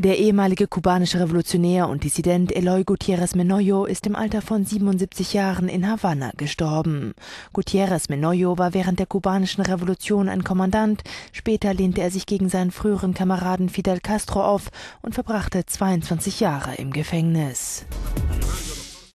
Der ehemalige kubanische Revolutionär und Dissident Eloy Gutierrez Menoyo ist im Alter von 77 Jahren in Havanna gestorben. Gutierrez Menoyo war während der kubanischen Revolution ein Kommandant, später lehnte er sich gegen seinen früheren Kameraden Fidel Castro auf und verbrachte 22 Jahre im Gefängnis.